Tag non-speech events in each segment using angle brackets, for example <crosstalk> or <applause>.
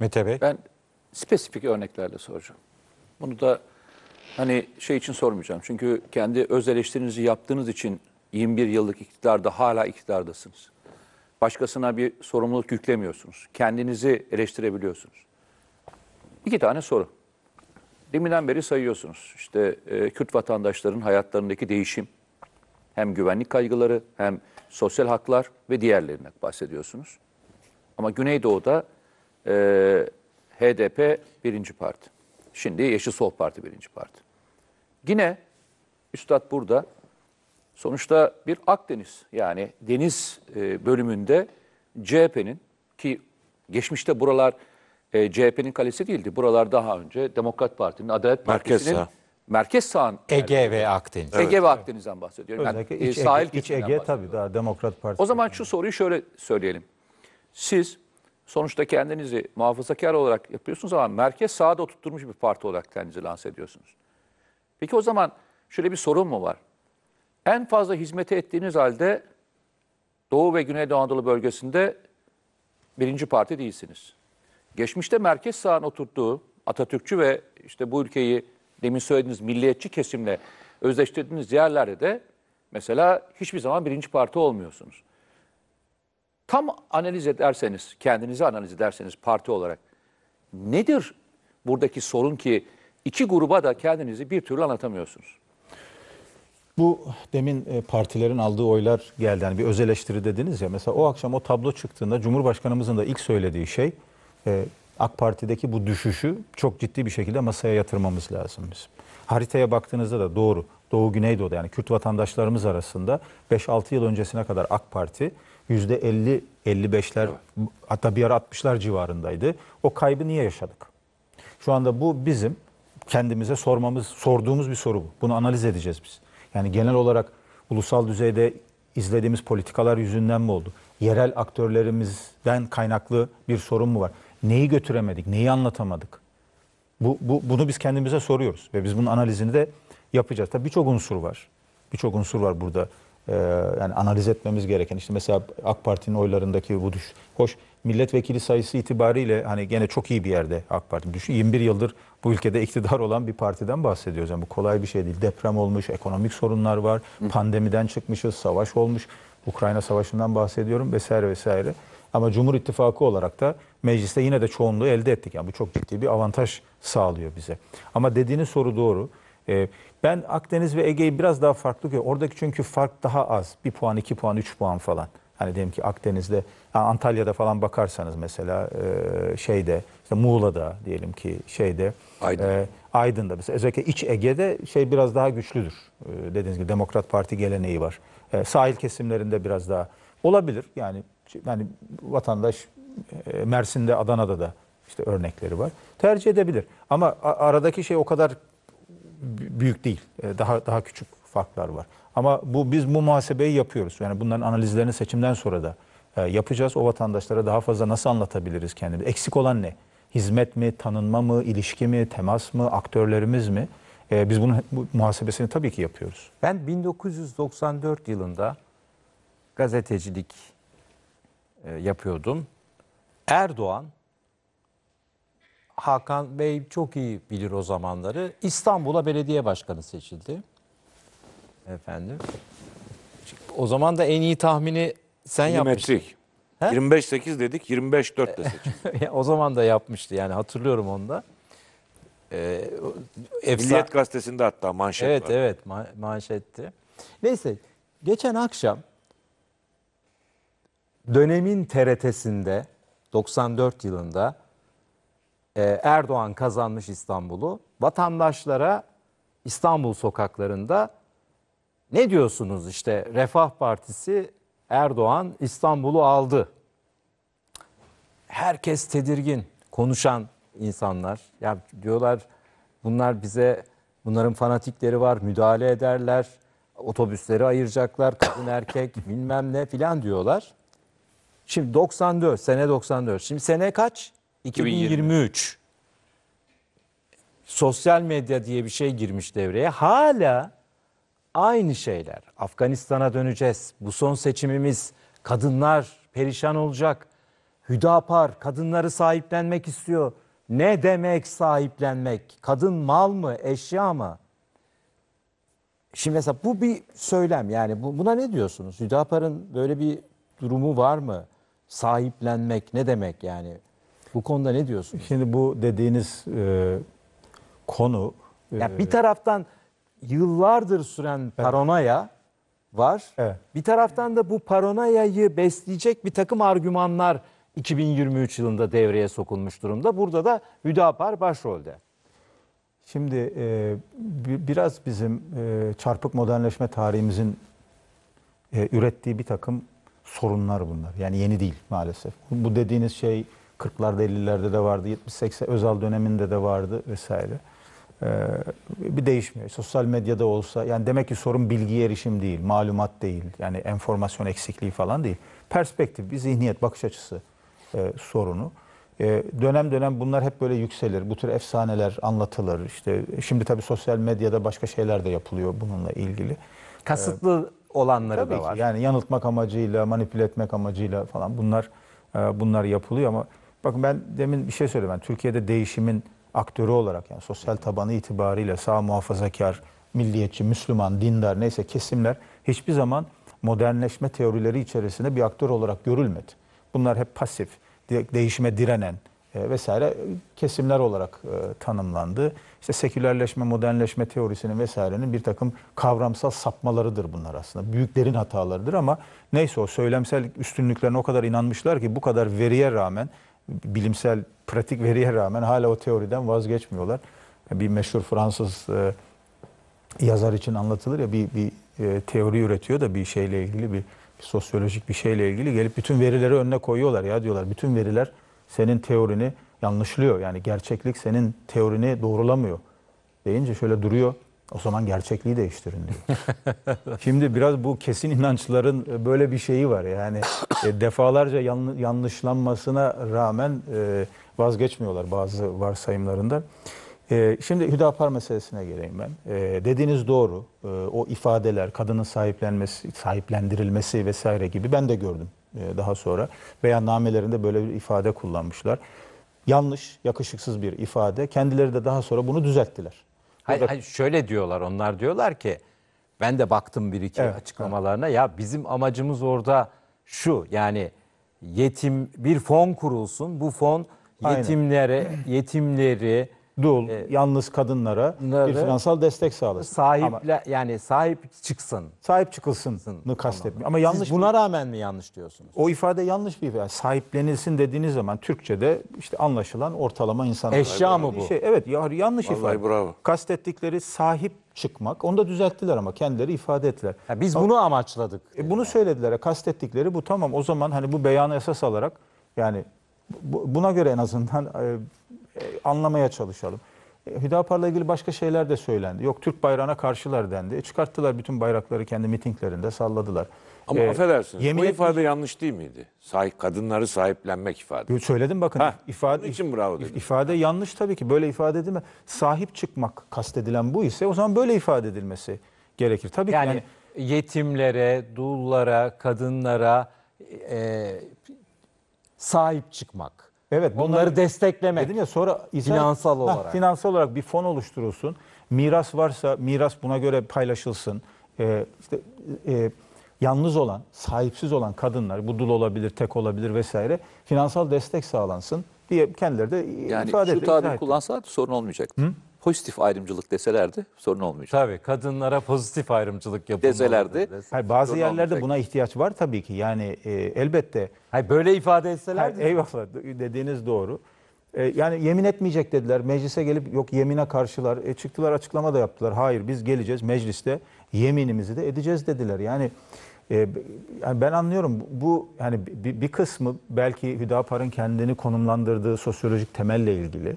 Mete Bey. Ben spesifik örneklerle soracağım. Bunu da hani şey için sormayacağım. Çünkü kendi öz eleştirinizi yaptığınız için 21 yıllık iktidarda hala iktidardasınız. Başkasına bir sorumluluk yüklemiyorsunuz. Kendinizi eleştirebiliyorsunuz. İki tane soru. Deminden beri sayıyorsunuz. İşte e, Kürt vatandaşların hayatlarındaki değişim, hem güvenlik kaygıları, hem sosyal haklar ve diğerlerinden bahsediyorsunuz. Ama Güneydoğu'da e, ee, HDP birinci parti. Şimdi Yeşil Sol Parti birinci parti. Yine Üstad burada sonuçta bir Akdeniz yani deniz e, bölümünde CHP'nin ki geçmişte buralar e, CHP'nin kalesi değildi. Buralar daha önce Demokrat Parti'nin, Adalet Partisi'nin merkez, sağ. sağın Ege ve Akdeniz. Ege ve Akdeniz'den bahsediyorum. Yani, iç e, sahil Ege, iç Ege tabii daha Demokrat Parti. O zaman şu soruyu şöyle söyleyelim. Siz sonuçta kendinizi muhafazakar olarak yapıyorsunuz ama merkez sağda oturtmuş bir parti olarak kendinizi lanse ediyorsunuz. Peki o zaman şöyle bir sorun mu var? En fazla hizmete ettiğiniz halde Doğu ve Güneydoğu Anadolu bölgesinde birinci parti değilsiniz. Geçmişte merkez sağın oturttuğu Atatürkçü ve işte bu ülkeyi demin söylediğiniz milliyetçi kesimle özdeştirdiğiniz yerlerde de mesela hiçbir zaman birinci parti olmuyorsunuz tam analiz ederseniz, kendinizi analiz ederseniz parti olarak nedir buradaki sorun ki iki gruba da kendinizi bir türlü anlatamıyorsunuz? Bu demin e, partilerin aldığı oylar geldi. Yani bir öz eleştiri dediniz ya. Mesela o akşam o tablo çıktığında Cumhurbaşkanımızın da ilk söylediği şey e, AK Parti'deki bu düşüşü çok ciddi bir şekilde masaya yatırmamız lazım bizim. Haritaya baktığınızda da doğru. Doğu Güneydoğu'da yani Kürt vatandaşlarımız arasında 5-6 yıl öncesine kadar AK Parti Yüzde %50 55'ler evet. hatta bir ara 60'lar civarındaydı. O kaybı niye yaşadık? Şu anda bu bizim kendimize sormamız, sorduğumuz bir soru bu. Bunu analiz edeceğiz biz. Yani genel olarak ulusal düzeyde izlediğimiz politikalar yüzünden mi oldu? Yerel aktörlerimizden kaynaklı bir sorun mu var? Neyi götüremedik? Neyi anlatamadık? Bu, bu bunu biz kendimize soruyoruz ve biz bunun analizini de yapacağız. Tabii birçok unsur var. Birçok unsur var burada ee, yani analiz etmemiz gereken işte mesela AK Parti'nin oylarındaki bu düş hoş milletvekili sayısı itibariyle hani gene çok iyi bir yerde AK Parti. Düşün 21 yıldır bu ülkede iktidar olan bir partiden bahsediyoruz. Yani bu kolay bir şey değil. Deprem olmuş, ekonomik sorunlar var, pandemiden çıkmışız, savaş olmuş, Ukrayna savaşından bahsediyorum vesaire vesaire. Ama Cumhur İttifakı olarak da mecliste yine de çoğunluğu elde ettik. Yani bu çok ciddi bir avantaj sağlıyor bize. Ama dediğiniz soru doğru. Ee, ben Akdeniz ve Ege'yi biraz daha farklı görüyorum. Oradaki çünkü fark daha az. Bir puan, iki puan, üç puan falan. Hani diyelim ki Akdeniz'de, Antalya'da falan bakarsanız mesela e, şeyde, işte Muğla'da diyelim ki şeyde, Aydın. E, Aydın'da mesela özellikle iç Ege'de şey biraz daha güçlüdür. E, dediğiniz gibi Demokrat Parti geleneği var. sahil kesimlerinde biraz daha olabilir. Yani yani vatandaş Mersin'de, Adana'da da işte örnekleri var. Tercih edebilir. Ama aradaki şey o kadar büyük değil. E, daha daha küçük farklar var. Ama bu biz bu muhasebeyi yapıyoruz. Yani bunların analizlerini seçimden sonra da e, yapacağız. O vatandaşlara daha fazla nasıl anlatabiliriz kendimizi? Eksik olan ne? Hizmet mi, tanınma mı, ilişki mi, temas mı, aktörlerimiz mi? E, biz bunun bu muhasebesini tabii ki yapıyoruz. Ben 1994 yılında gazetecilik yapıyordum. Erdoğan Hakan Bey çok iyi bilir o zamanları. İstanbul'a belediye başkanı seçildi. Efendim. O zaman da en iyi tahmini sen yapmıştın. Milimetrik. He? 25-8 dedik, 25-4 de seçildi. <laughs> o zaman da yapmıştı yani hatırlıyorum onu da. Ee, efsa... Milliyet gazetesinde hatta manşet Evet var. evet ma manşetti. Neyse geçen akşam dönemin TRT'sinde 94 yılında e, Erdoğan kazanmış İstanbul'u. Vatandaşlara İstanbul sokaklarında ne diyorsunuz işte Refah Partisi Erdoğan İstanbul'u aldı. Herkes tedirgin konuşan insanlar. Ya diyorlar bunlar bize bunların fanatikleri var müdahale ederler. Otobüsleri ayıracaklar kadın erkek bilmem ne filan diyorlar. Şimdi 94 sene 94. Şimdi sene kaç? 2023. 2023 sosyal medya diye bir şey girmiş devreye. Hala aynı şeyler. Afganistan'a döneceğiz. Bu son seçimimiz kadınlar perişan olacak. Hüdapar kadınları sahiplenmek istiyor. Ne demek sahiplenmek? Kadın mal mı, eşya mı? Şimdi mesela bu bir söylem yani bu, buna ne diyorsunuz? Hüdapar'ın böyle bir durumu var mı? Sahiplenmek ne demek yani? Bu konuda ne diyorsun? Şimdi bu dediğiniz e, konu... E, yani bir taraftan yıllardır süren evet. paranoya var. Evet. Bir taraftan da bu paranoyayı besleyecek bir takım argümanlar 2023 yılında devreye sokulmuş durumda. Burada da Hüdapar başrolde. Şimdi e, biraz bizim e, çarpık modernleşme tarihimizin e, ürettiği bir takım sorunlar bunlar. Yani yeni değil maalesef. Bu dediğiniz şey 40'larda 50'lerde de vardı. 70-80 Özal döneminde de vardı vesaire. Ee, bir değişmiyor. Sosyal medyada olsa yani demek ki sorun bilgi erişim değil, malumat değil. Yani enformasyon eksikliği falan değil. Perspektif, bir zihniyet, bakış açısı e, sorunu. E, dönem dönem bunlar hep böyle yükselir. Bu tür efsaneler anlatılır. İşte şimdi tabii sosyal medyada başka şeyler de yapılıyor bununla ilgili. Kasıtlı ee, olanları tabii da var. Ki, yani yanıltmak amacıyla, manipüle etmek amacıyla falan bunlar e, bunlar yapılıyor ama Bakın ben demin bir şey söyledim. Yani Türkiye'de değişimin aktörü olarak yani sosyal tabanı itibariyle sağ muhafazakar, milliyetçi, Müslüman, dindar neyse kesimler hiçbir zaman modernleşme teorileri içerisinde bir aktör olarak görülmedi. Bunlar hep pasif, değişime direnen e, vesaire kesimler olarak e, tanımlandı. İşte sekülerleşme, modernleşme teorisinin vesairenin bir takım kavramsal sapmalarıdır bunlar aslında. Büyüklerin hatalarıdır ama neyse o söylemsel üstünlüklerine o kadar inanmışlar ki bu kadar veriye rağmen bilimsel pratik veriye rağmen hala o teoriden vazgeçmiyorlar. Bir meşhur Fransız e, yazar için anlatılır ya bir, bir e, teori üretiyor da bir şeyle ilgili bir, bir sosyolojik bir şeyle ilgili gelip bütün verileri önüne koyuyorlar ya diyorlar. Bütün veriler senin teorini yanlışlıyor. Yani gerçeklik senin teorini doğrulamıyor deyince şöyle duruyor o zaman gerçekliği değiştirin diyor. <laughs> Şimdi biraz bu kesin inançların böyle bir şeyi var. Yani e, defalarca yanlışlanmasına rağmen e, vazgeçmiyorlar bazı varsayımlarında. E, şimdi Hüdapar meselesine geleyim ben. Dediğiniz doğru. O ifadeler, kadının sahiplenmesi, sahiplendirilmesi vesaire gibi ben de gördüm daha sonra. veya namelerinde böyle bir ifade kullanmışlar. Yanlış, yakışıksız bir ifade. Kendileri de daha sonra bunu düzelttiler. Hayır, hayır, şöyle diyorlar onlar diyorlar ki ben de baktım bir iki Evet, açıklamalarına ya bizim amacımız orada şu yani yetim bir fon kurulsun bu fon Aynen. yetimlere yetimleri dul, e, yalnız kadınlara bir finansal destek sağlasın. Sahiple ama, yani sahip çıksın. Sahip çıkılsın. çıkılsın'ı kastetmiyor. Ama yanlış Siz buna bir, rağmen mi yanlış diyorsunuz? O ifade yanlış bir ifade. Sahiplenilsin dediğiniz zaman Türkçede işte anlaşılan ortalama insan eşya mı bu? Şey, evet ya, yanlış Vallahi ifade. Bravo. Kastettikleri sahip çıkmak. Onu da düzelttiler ama kendileri ifade ettiler. Ya biz bunu amaçladık. E, bunu söylediler. Kastettikleri bu tamam. O zaman hani bu beyanı esas alarak yani buna göre en azından e, e, anlamaya çalışalım. E, Hüdapar'la ilgili başka şeyler de söylendi. Yok Türk bayrağına karşılar dendi. E, çıkarttılar bütün bayrakları kendi mitinglerinde salladılar. Ama e, affedersiniz yemin bu etmiş... yanlış değil miydi? Sahip, kadınları sahiplenmek ifade. Söyledim bakın. Ha, ifade, için bravo dedim. İfade yanlış tabii ki. Böyle ifade edilme. Sahip çıkmak kastedilen bu ise o zaman böyle ifade edilmesi gerekir. Tabii yani, ki yani yetimlere, dullara, kadınlara e, sahip çıkmak. Evet, bunları, bunları desteklemek. Dedim ya sonra finansal ha, olarak. Finansal olarak bir fon oluşturulsun. Miras varsa miras buna göre paylaşılsın. Ee, işte, e, yalnız olan, sahipsiz olan kadınlar, bu dul olabilir, tek olabilir vesaire finansal destek sağlansın diye kendileri de yani ifade Yani şu tabiri kullansalar sorun olmayacak. Hı? pozitif ayrımcılık deselerdi sorun olmayacak. Tabii kadınlara pozitif ayrımcılık yapılmalı. Deselerdi. Deseler. Hayır, bazı sorun yerlerde olmayacak. buna ihtiyaç var tabii ki. Yani e, elbette. Hayır, böyle ifade etselerdi. Hayır, eyvallah dediğiniz doğru. E, yani yemin etmeyecek dediler. Meclise gelip yok yemine karşılar. E, çıktılar açıklama da yaptılar. Hayır biz geleceğiz mecliste yeminimizi de edeceğiz dediler. Yani e, yani ben anlıyorum bu yani bir, bir kısmı belki Hüdapar'ın kendini konumlandırdığı sosyolojik temelle ilgili.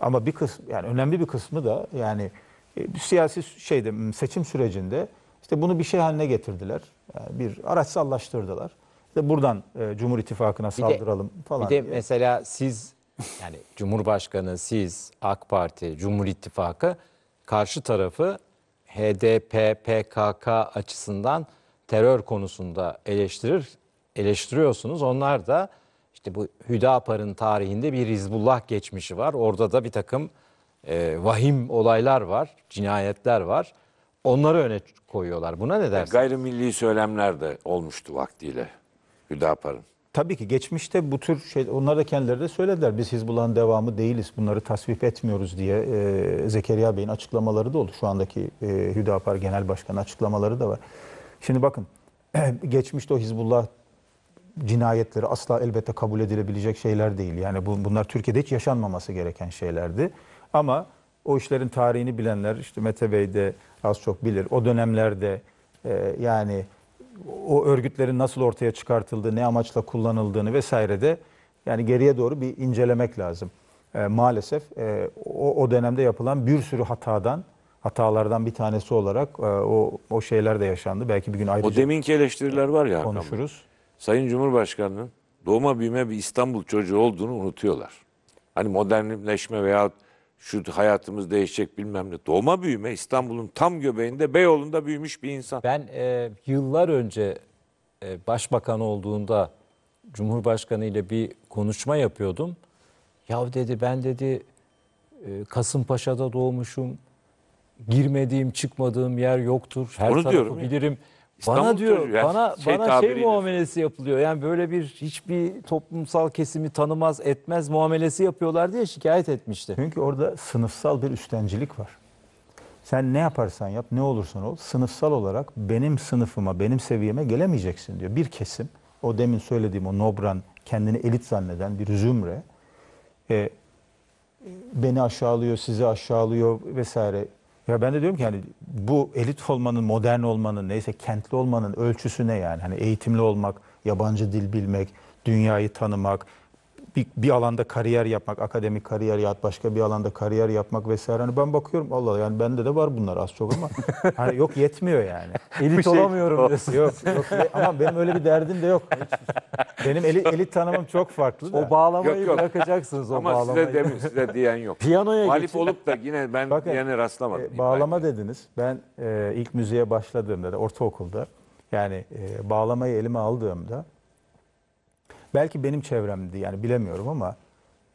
Ama bir kısmı yani önemli bir kısmı da yani e, siyasi şeyde seçim sürecinde işte bunu bir şey haline getirdiler. Yani bir araçsallaştırdılar. İşte buradan e, Cumhur İttifakı'na saldıralım bir de, falan. Bir de diye. mesela siz yani Cumhurbaşkanı siz AK Parti Cumhur İttifakı karşı tarafı HDP PKK açısından terör konusunda eleştirir eleştiriyorsunuz. Onlar da işte bu Hüdapar'ın tarihinde bir Hizbullah geçmişi var. Orada da bir takım e, vahim olaylar var, cinayetler var. Onları öne koyuyorlar. Buna ne e, dersin? Gayrimilli söylemler de olmuştu vaktiyle Hüdapar'ın. Tabii ki geçmişte bu tür şey, onlar da kendileri de söylediler. Biz Hizbullah'ın devamı değiliz, bunları tasvip etmiyoruz diye e, Zekeriya Bey'in açıklamaları da oldu. Şu andaki e, Hüdapar Genel Başkanı açıklamaları da var. Şimdi bakın, <clears throat> geçmişte o Hizbullah cinayetleri asla elbette kabul edilebilecek şeyler değil. Yani bu, bunlar Türkiye'de hiç yaşanmaması gereken şeylerdi. Ama o işlerin tarihini bilenler işte Mete Bey de az çok bilir. O dönemlerde e, yani o örgütlerin nasıl ortaya çıkartıldığı, ne amaçla kullanıldığını vesaire de yani geriye doğru bir incelemek lazım. E, maalesef e, o, o dönemde yapılan bir sürü hatadan hatalardan bir tanesi olarak e, o o şeyler de yaşandı. Belki bir gün ayrıca O deminki eleştiriler var ya konuşuruz. Sayın Cumhurbaşkanı'nın doğma büyüme bir İstanbul çocuğu olduğunu unutuyorlar. Hani modernleşme veya şu hayatımız değişecek bilmem ne. Doğma büyüme İstanbul'un tam göbeğinde Beyoğlu'nda büyümüş bir insan. Ben e, yıllar önce e, başbakan olduğunda Cumhurbaşkanı ile bir konuşma yapıyordum. Ya dedi ben dedi e, Kasımpaşa'da doğmuşum. Girmediğim çıkmadığım yer yoktur. Her Onu tarafı bilirim. Ya. İstanbul bana diyor, yani bana şey bana şey muamelesi diyor. yapılıyor. Yani böyle bir hiçbir toplumsal kesimi tanımaz, etmez muamelesi yapıyorlar diye şikayet etmişti. Çünkü orada sınıfsal bir üstencilik var. Sen ne yaparsan yap, ne olursan ol, sınıfsal olarak benim sınıfıma, benim seviyeme gelemeyeceksin diyor. Bir kesim, o demin söylediğim o nobran, kendini elit zanneden bir zümre, e, beni aşağılıyor, sizi aşağılıyor vesaire ya ben de diyorum ki yani bu elit olmanın, modern olmanın, neyse kentli olmanın ölçüsü ne yani? Hani eğitimli olmak, yabancı dil bilmek, dünyayı tanımak, bir, bir alanda kariyer yapmak, akademik kariyer yap, başka bir alanda kariyer yapmak vesaire. Hani ben bakıyorum Allah yani bende de var bunlar az çok ama <laughs> hani yok yetmiyor yani. Elit şey, olamıyorum o. diyorsun. Yok, yok ama benim öyle bir derdim de yok. benim elit, elit tanımım çok farklı. Da. O bağlamayı yok, yok. bırakacaksınız o ama bağlamayı. Ama size demin size diyen yok. Piyanoya Muhalif geçin. olup da yine ben Bakın, diyene rastlamadım. E, bağlama ben. dediniz. Ben e, ilk müziğe başladığımda da ortaokulda yani e, bağlamayı elime aldığımda belki benim çevremdi yani bilemiyorum ama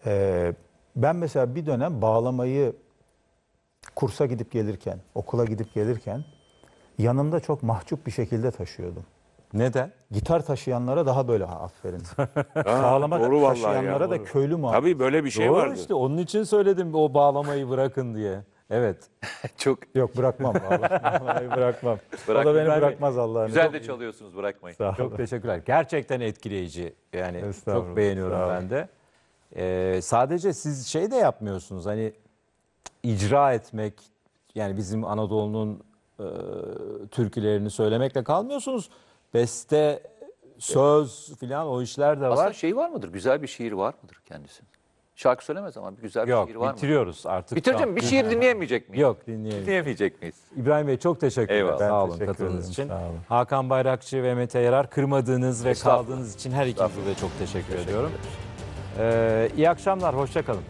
e, ben mesela bir dönem bağlamayı kursa gidip gelirken, okula gidip gelirken yanımda çok mahcup bir şekilde taşıyordum. Neden? Gitar taşıyanlara daha böyle ha, aferin. Sağlama <laughs> doğru vallahi taşıyanlara ya, doğru. köylü mu? Tabii böyle bir şey Doğru vardı. işte onun için söyledim o bağlamayı bırakın diye. Evet. <laughs> Çok Yok bırakmam vallahi. Vallahi bırakmam. O da Bırakmam. beni bırakmaz Allah'ın. güzel de çalıyorsunuz bırakmayın. Sağ Çok teşekkürler. Gerçekten etkileyici. Yani çok beğeniyorum sağ ben de. Ee, sadece siz şey de yapmıyorsunuz. Hani icra etmek yani bizim Anadolu'nun e, türkülerini söylemekle kalmıyorsunuz. Beste, söz filan o işler de var. Aslında şey var mıdır? Güzel bir şiir var mıdır kendisinin? Şarkı söylemez ama bir güzel bir Yok, şiir var mı? bitiriyoruz artık. Bitireceğim bir şiir dinleyemeyecek miyiz? Yok dinleyelim. Dinleyemeyecek miyiz? İbrahim Bey çok teşekkür ederim. Eyvallah. Ben Sağ olun katıldığınız için. sağ olun. Hakan Bayrakçı ve Mete Yarar kırmadığınız ve kaldığınız için her ikinize de çok teşekkür, ediyorum. Ee, iyi akşamlar, hoşçakalın.